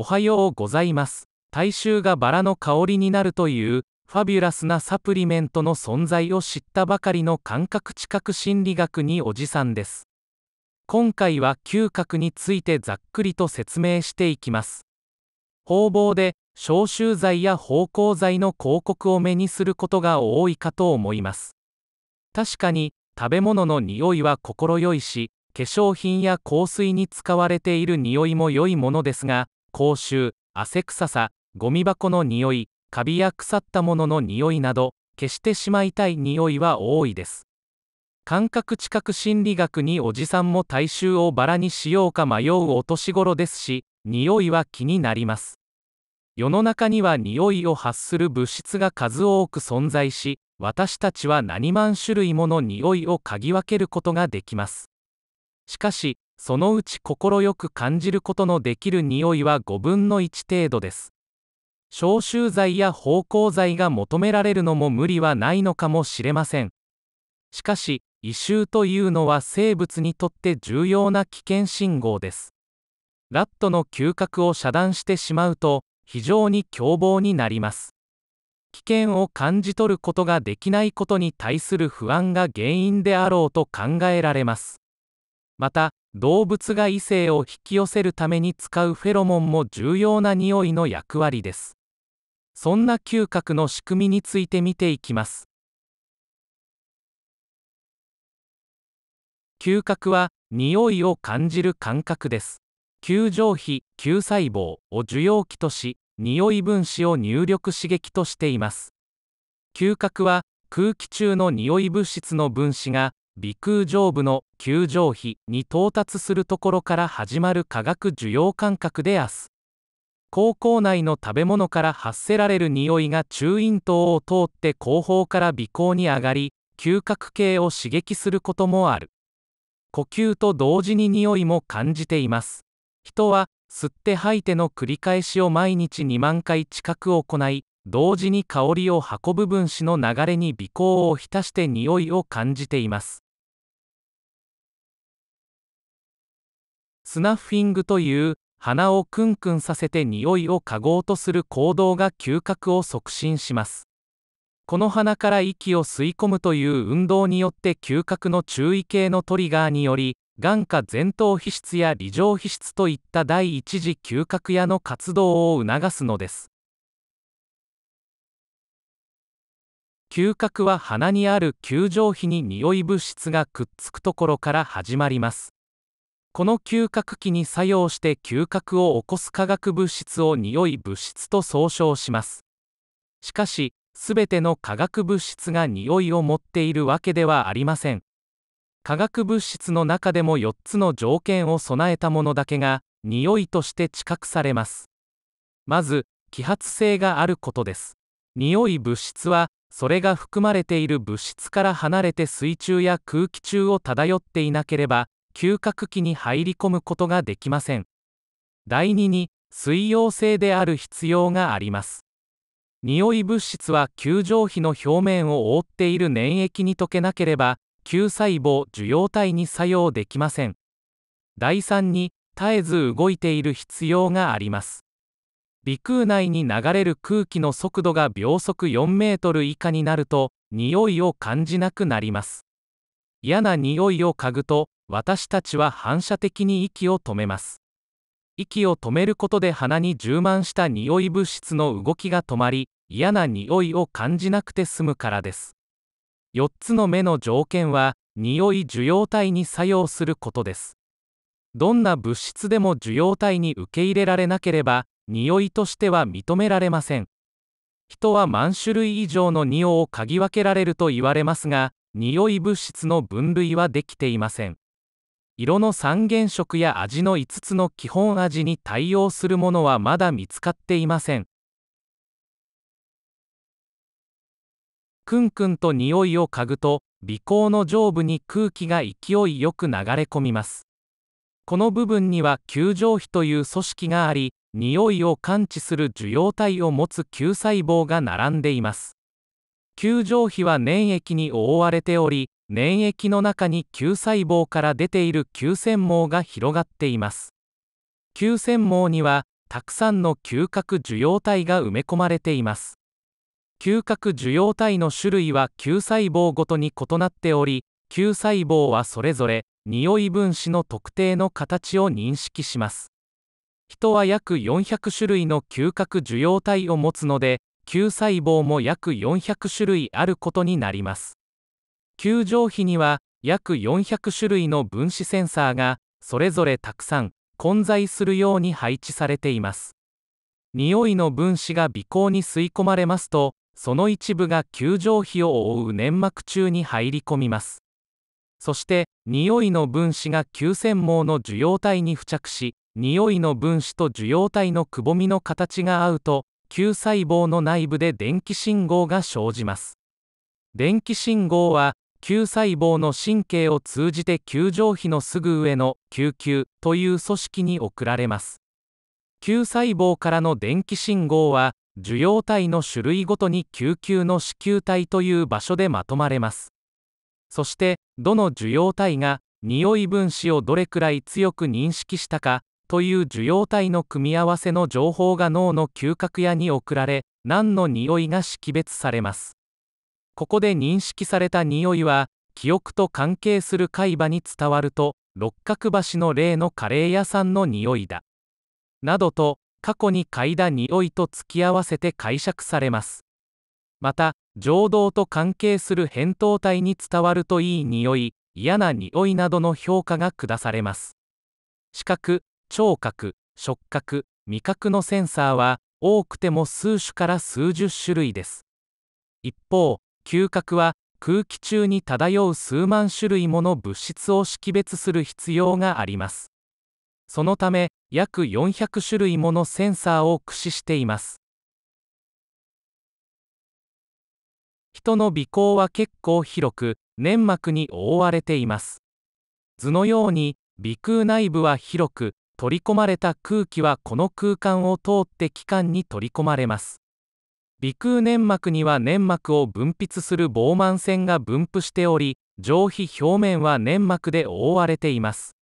おはようございます。大衆がバラの香りになるという、ファビュラスなサプリメントの存在を知ったばかりの感覚知覚心理学におじさんです。今回は嗅覚についてざっくりと説明していきます。方々で消臭剤や芳香剤の広告を目にすることが多いかと思います。確かに食べ物の匂いは快いし、化粧品や香水に使われている匂いも良いものですが、口臭汗臭さゴミ箱の匂いカビや腐ったものの匂いなど消してしまいたい匂いは多いです感覚知覚心理学におじさんも体臭をバラにしようか迷うお年頃ですし匂いは気になります世の中には匂いを発する物質が数多く存在し私たちは何万種類もの匂いを嗅ぎ分けることができますしかしそのうち快く感じることのできる匂いは5分の1程度です消臭剤や芳香剤が求められるのも無理はないのかもしれませんしかし異臭というのは生物にとって重要な危険信号ですラットの嗅覚を遮断してしまうと非常に凶暴になります危険を感じ取ることができないことに対する不安が原因であろうと考えられますまた動物が異性を引き寄せるために使うフェロモンも重要な匂いの役割ですそんな嗅覚の仕組みについて見ていきます嗅覚は匂いを感じる感覚です球状皮球細胞を受容器とし匂い分子を入力刺激としています嗅覚は空気中の匂い物質の分子が鼻腔上部の球状皮に到達するところから始まる化学受容感覚であす口腔内の食べ物から発せられる匂いが中咽頭を通って後方から鼻腔に上がり嗅覚系を刺激することもある呼吸と同時に匂いも感じています人は吸って吐いての繰り返しを毎日2万回近く行い同時に香りを運ぶ分子の流れに鼻孔を浸して匂いを感じていますスナッフィングという鼻をクンクンさせて匂いを嗅ごうとする行動が嗅覚を促進しますこの鼻から息を吸い込むという運動によって嗅覚の注意系のトリガーにより眼下前頭皮質や理上皮質といった第一次嗅覚野の活動を促すのです嗅覚は鼻にある球状皮に匂い物質がくっつくところから始まりますこの嗅覚器に作用して嗅覚を起こす化学物質を匂い物質と総称しますしかしすべての化学物質が匂いを持っているわけではありません化学物質の中でも4つの条件を備えたものだけが匂いとして知覚されますまず揮発性があることです匂い物質はそれが含まれている物質から離れて水中や空気中を漂っていなければ嗅覚器に入り込むことができません第2に水溶性である必要があります匂い物質は球状皮の表面を覆っている粘液に溶けなければ球細胞受容体に作用できません第3に絶えず動いている必要があります鼻腔内に流れる空気の速度が秒速4メートル以下になると匂いを感じなくなります嫌な匂いを嗅ぐと私たちは反射的に息を止めます息を止めることで鼻に充満した匂い物質の動きが止まり嫌な匂いを感じなくて済むからです4つの目の条件は匂い受容体に作用することですどんな物質でも受容体に受け入れられなければ匂いとしては認められません人は万種類以上の匂を嗅ぎ分けられると言われますが匂い物質の分類はできていません色の三原色や味の5つの基本味に対応するものはまだ見つかっていませんクンクンと匂いを嗅ぐと鼻孔の上部に空気が勢いよく流れ込みますこの部分には球状皮という組織があり匂いを感知する受容体を持つ球細胞が並んでいます球状皮は粘液に覆われており粘液の中に球細胞から出ている球線毛が広がっています球線毛にはたくさんの嗅覚受容体が埋め込まれています嗅覚受容体の種類は球細胞ごとに異なっており球細胞はそれぞれ匂い分子の特定の形を認識します人は約400種類の嗅覚受容体を持つので球細胞も約400種類あることになります球場費には約400種類の分子センサーがそれぞれたくさん混在するように配置されています匂いの分子が鼻孔に吸い込まれますとその一部が球状皮を覆う粘膜中に入り込みますそして匂いの分子が球線網の受容体に付着し匂いの分子と受容体のくぼみの形が合うと球細胞の内部で電気信号が生じます電気信号は球細胞の神経を通じて球状皮のすぐ上の球球という組織に送られます球細胞からの電気信号は受容体の種類ごとに球球の子宮体という場所でまとまれますそしてどの受容体が匂い分子をどれくらい強く認識したかという受容体の組み合わせの情報が脳の嗅覚野に送られ何の匂いが識別されますここで認識された匂いは記憶と関係する海馬に伝わると六角橋の例のカレー屋さんの匂いだなどと過去に嗅いだ匂いと付き合わせて解釈されますまた情動と関係する扁桃体に伝わるといい匂い嫌な匂いなどの評価が下されます視覚聴覚触覚味覚のセンサーは多くても数種から数十種類です一方嗅覚は空気中に漂う数万種類もの物質を識別する必要がありますそのため約400種類ものセンサーを駆使しています人の鼻孔は結構広く粘膜に覆われています図のように鼻腔内部は広く取り込まれた空気はこの空間を通って器官に取り込まれます鼻腔粘膜には粘膜を分泌する膨慢腺が分布しており上皮表面は粘膜で覆われています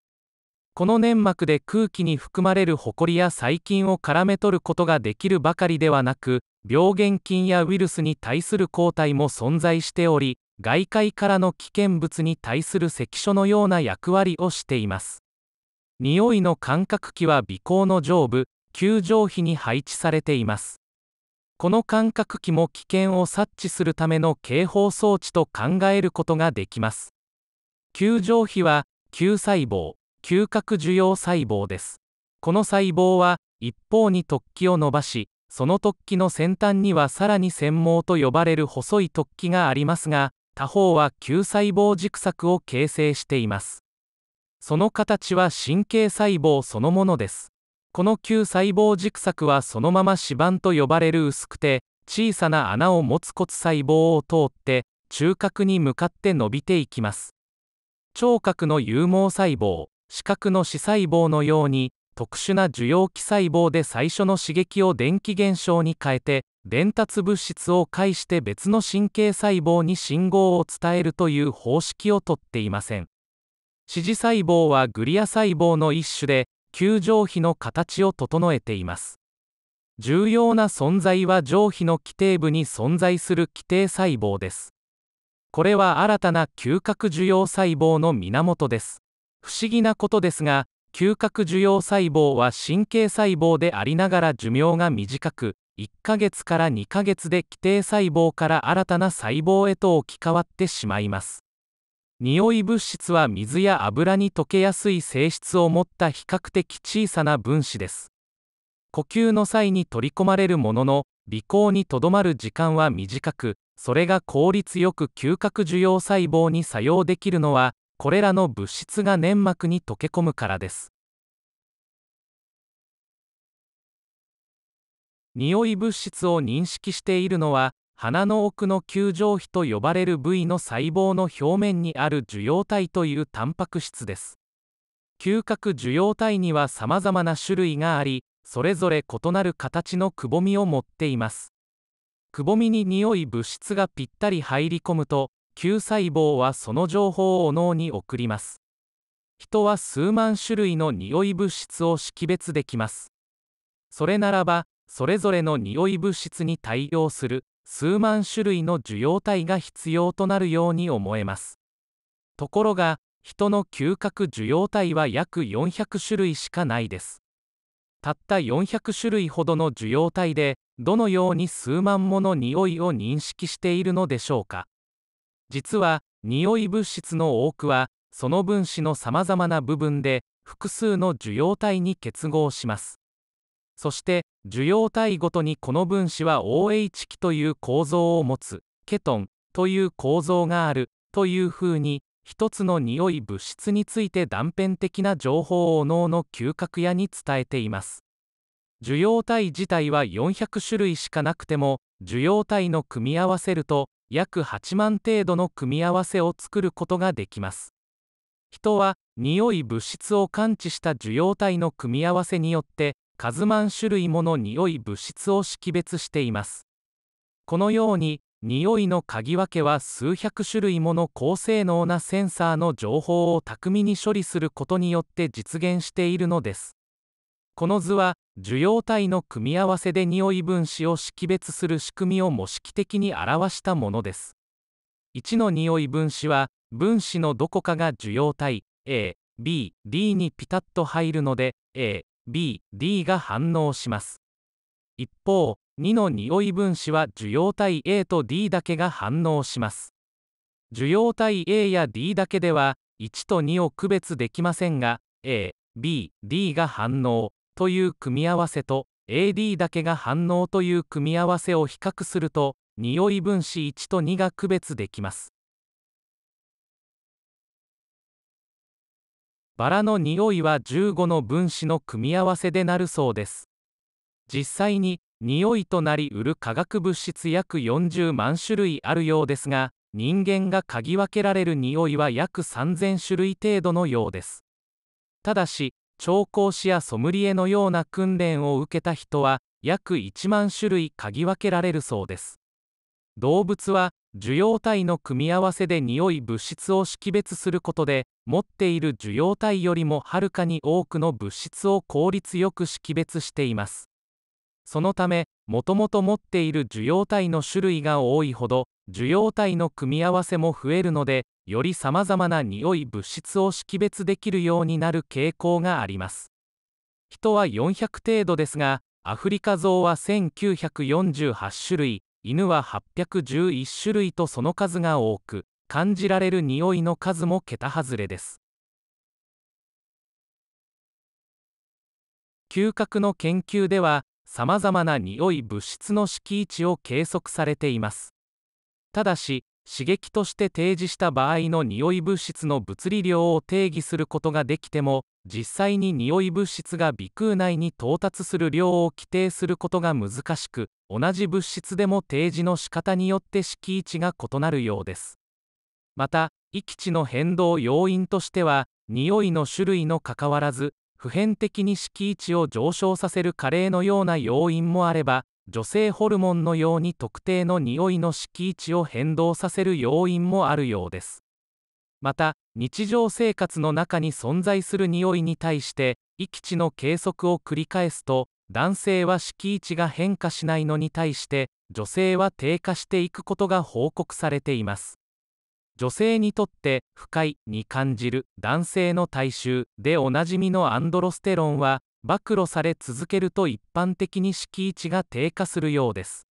この粘膜で空気に含まれるホコリや細菌を絡め取ることができるばかりではなく病原菌やウイルスに対する抗体も存在しており外界からの危険物に対する関所のような役割をしています匂いの感覚器は鼻孔の上部球状皮に配置されていますこの感覚器も危険を察知するための警報装置と考えることができます球状皮は球細胞嗅覚受容細胞ですこの細胞は一方に突起を伸ばしその突起の先端にはさらに繊毛と呼ばれる細い突起がありますが他方は球細胞軸索を形成していますその形は神経細胞そのものですこの旧細胞軸索はそのまま指板と呼ばれる薄くて小さな穴を持つ骨細胞を通って中核に向かって伸びていきます聴覚の有毛細胞視覚の視細胞のように特殊な受容器細胞で最初の刺激を電気現象に変えて伝達物質を介して別の神経細胞に信号を伝えるという方式をとっていません指示細胞はグリア細胞の一種で球上皮の形を整えています重要な存在は上皮の基底部に存在する基底細胞ですこれは新たな嗅覚受容細胞の源です不思議なことですが嗅覚受容細胞は神経細胞でありながら寿命が短く1ヶ月から2ヶ月で基底細胞から新たな細胞へと置き換わってしまいます匂い物質は水や油に溶けやすい性質を持った比較的小さな分子です呼吸の際に取り込まれるものの鼻孔にとどまる時間は短くそれが効率よく嗅覚受容細胞に作用できるのはこれらの物質が粘膜に溶け込むからです匂い物質を認識しているのは鼻の奥の球状皮と呼ばれる部位の細胞の表面にある受容体というタンパク質です嗅覚受容体にはさまざまな種類がありそれぞれ異なる形のくぼみを持っていますくぼみに匂い物質がぴったり入り込むと球細胞はその情報を脳に送ります人は数万種類の匂い物質を識別できますそれならばそれぞれの匂い物質に対応する数万種類の受容体が必要となるように思えますところが人の嗅覚受容体は約400種類しかないですたった400種類ほどの受容体でどのように数万もの匂いを認識しているのでしょうか実は匂い物質の多くはその分子のさまざまな部分で複数の受容体に結合しますそして受容体ごとにこの分子は OH 基という構造を持つケトンという構造があるというふうに一つの匂い物質について断片的な情報を脳の嗅覚屋に伝えています受容体自体は400種類しかなくても受容体の組み合わせると約8万程度の組み合わせを作ることができます人は匂い物質を感知した受容体の組み合わせによって数万種類もの匂い物質を識別していますこのように匂いの嗅ぎ分けは数百種類もの高性能なセンサーの情報を巧みに処理することによって実現しているのですこの図は受容体の組み合わせで匂い分子を識別する仕組みを模式的に表したものです1の匂い分子は分子のどこかが受容体 A、B、D にピタッと入るので A、B、D が反応します。一方、2の匂い分子は受容体 A と D だけが反応します。受容体 A や D だけでは1と2を区別できませんが A、B、D が反応という組み合わせと AD だけが反応という組み合わせを比較すると匂い分子1と2が区別できます。バラの匂いは15の分子の組み合わせでなるそうです実際に匂いとなり売る化学物質約40万種類あるようですが人間が嗅ぎ分けられる匂いは約3000種類程度のようですただし調香師やソムリエのような訓練を受けた人は約1万種類嗅ぎ分けられるそうです動物は受容体の組み合わせで匂い物質を識別することで持っている受容体よりもはるかに多くの物質を効率よく識別していますそのためもともと持っている受容体の種類が多いほど受容体の組み合わせも増えるのでよりさまざまな匂い物質を識別できるようになる傾向があります人は400程度ですがアフリカゾウは1948種類犬は811種類とその数が多く感じられる匂いの数も桁外れです嗅覚の研究ではさまざまな匂い物質の敷位置を計測されていますただし刺激として提示した場合の匂い物質の物理量を定義することができても実際に匂い物質が鼻腔内に到達する量を規定することが難しく同じ物質でも提示の仕方によって敷地が異なるようですまた域地の変動要因としては匂いの種類の関わらず普遍的に敷地を上昇させる加齢のような要因もあれば女性ホルモンのように特定の匂いの敷地を変動させる要因もあるようですまた日常生活の中に存在する匂いに対して域地の計測を繰り返すと男性は敷地が変化しないのに対して女性は低下していくことが報告されています女性にとって不快に感じる男性の体臭でおなじみのアンドロステロンは暴露され続けると一般的に敷地が低下するようです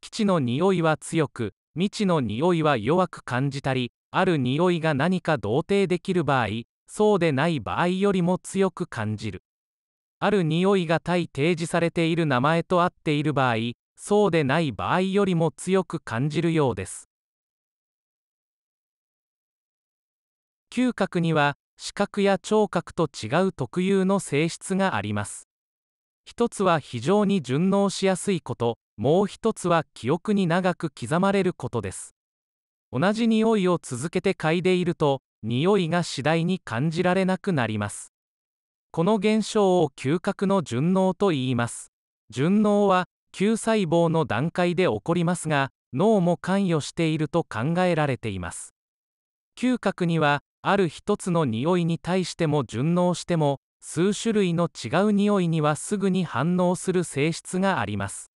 基地の匂いは強く未知の匂いは弱く感じたりある匂いが何か同定できる場合そうでない場合よりも強く感じるある匂いが対提示されている名前と合っている場合そうでない場合よりも強く感じるようです嗅覚には視覚や聴覚と違う特有の性質があります一つは非常に順応しやすいこともう一つは記憶に長く刻まれることです同じ匂いを続けて嗅いでいると匂いが次第に感じられなくなりますこの現象を嗅覚の順応と言います順応は球細胞の段階で起こりますが脳も関与していると考えられています嗅覚にはある一つの匂いに対しても順応しても数種類の違う匂いにはすぐに反応する性質があります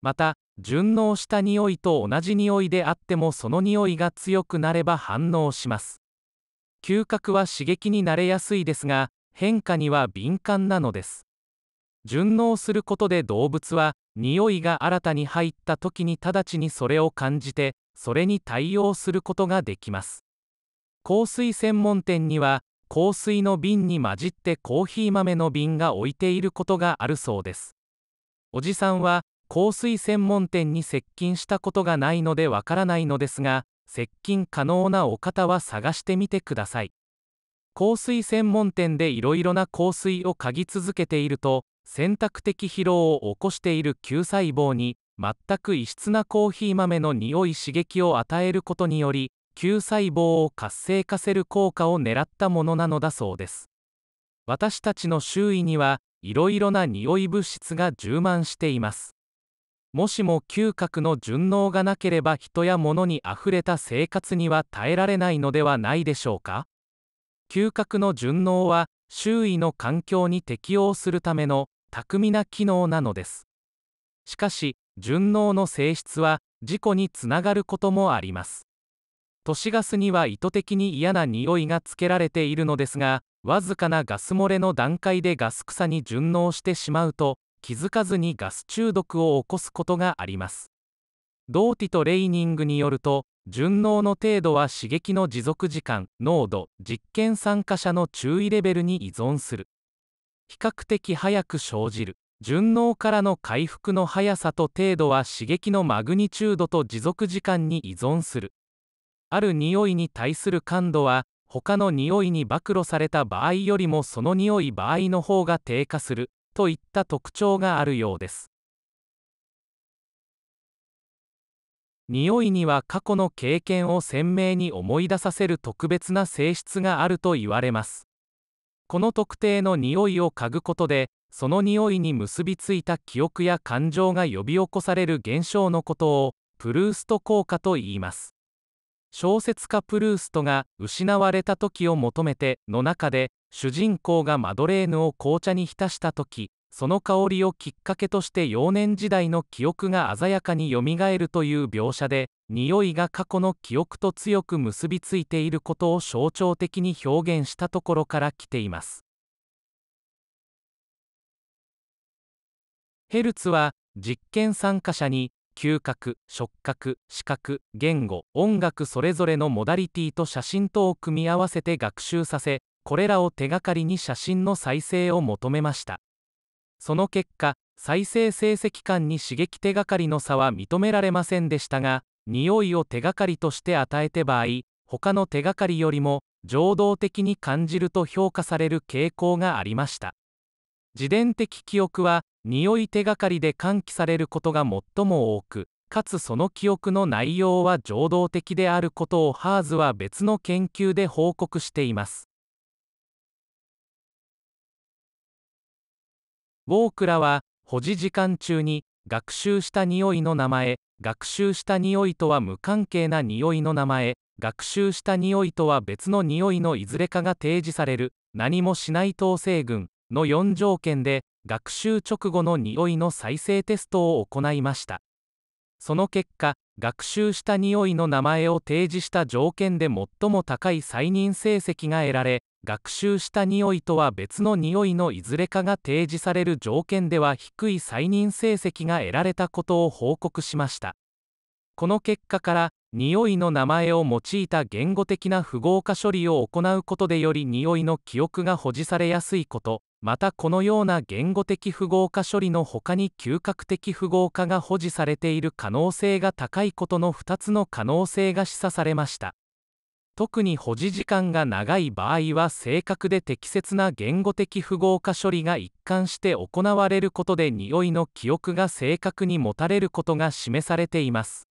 また順応した匂いと同じ匂いであってもその匂いが強くなれば反応します嗅覚は刺激に慣れやすいですが変化には敏感なのです順応することで動物は匂いが新たに入った時に直ちにそれを感じてそれに対応することができます香水専門店には香水の瓶に混じってコーヒー豆の瓶が置いていることがあるそうですおじさんは香水専門店に接近したことがないのでわからないのですが接近可能なお方は探してみてください香水専門店でいろいろな香水を嗅ぎ続けていると選択的疲労を起こしている球細胞に全く異質なコーヒー豆の匂い刺激を与えることにより球細胞を活性化せる効果を狙ったものなのだそうです私たちの周囲にはいろいろな匂い物質が充満していますもしも嗅覚の順応がなければ人や物にあふれた生活には耐えられないのではないでしょうか嗅覚の順応は周囲の環境に適応するための巧みな機能なのですしかし順応の性質は事故につながることもあります都市ガスには意図的に嫌な匂いがつけられているのですがわずかなガス漏れの段階でガス草に順応してしまうと気づかずにガス中毒を起こすことがありますドーティとレイニングによると順応の程度は刺激の持続時間濃度実験参加者の注意レベルに依存する比較的早く生じる順応からの回復の速さと程度は刺激のマグニチュードと持続時間に依存するある匂いに対する感度は他の匂いに暴露された場合よりもその匂い場合の方が低下するといった特徴があるようです匂いには過去の経験を鮮明に思い出させる特別な性質があると言われますこの特定の匂いを嗅ぐことでその匂いに結びついた記憶や感情が呼び起こされる現象のことをプルースト効果と言います小説家プルーストが「失われた時を求めて」の中で主人公がマドレーヌを紅茶に浸した時その香りをきっかけとして幼年時代の記憶が鮮やかによみがえるという描写で匂いが過去の記憶と強く結びついていることを象徴的に表現したところから来ていますヘルツは実験参加者に嗅覚触覚視覚言語音楽それぞれのモダリティと写真とを組み合わせて学習させこれらを手がかりに写真の再生を求めましたその結果再生成績間に刺激手がかりの差は認められませんでしたが匂いを手がかりとして与えて場合他の手がかりよりも情動的に感じると評価される傾向がありました自伝的記憶は匂い手がかりで喚起されることが最も多くかつその記憶の内容は情動的であることをハーズは別の研究で報告していますウォークラは保持時間中に学習した匂いの名前学習した匂いとは無関係な匂いの名前学習した匂いとは別の匂いのいずれかが提示される何もしない統制群の4条件で学習直後の匂いの再生テストを行いましたその結果学習した匂いの名前を提示した条件で最も高い再認成績が得られ学習した匂いとは別の匂いのいずれかが提示される条件では低い再認成績が得られたことを報告しましたこの結果から匂いの名前を用いた言語的な符号化処理を行うことでより匂いの記憶が保持されやすいことまたこのような言語的符号化処理の他に嗅覚的符号化が保持されている可能性が高いことの2つの可能性が示唆されました特に保持時間が長い場合は正確で適切な言語的符号化処理が一貫して行われることで匂いの記憶が正確に持たれることが示されています